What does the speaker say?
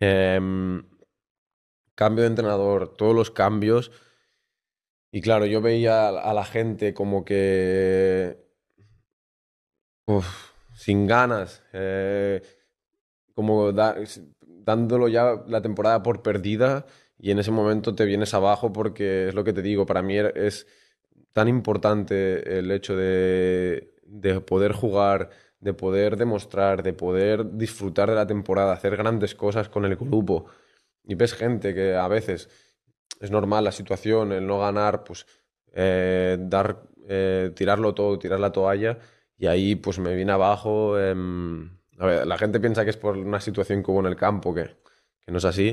Em, cambio de entrenador, todos los cambios. Y claro, yo veía a la gente como que. sin ganas. Eh, como dándolo ya la temporada por perdida. Y en ese momento te vienes abajo porque es lo que te digo. Para mí es tan importante el hecho de poder jugar de poder demostrar, de poder disfrutar de la temporada, hacer grandes cosas con el grupo. Y ves gente que a veces es normal la situación, el no ganar, pues eh, dar, eh, tirarlo todo, tirar la toalla, y ahí pues me vine abajo. Em, la gente piensa que es por una situación como en el campo, que, que no es así,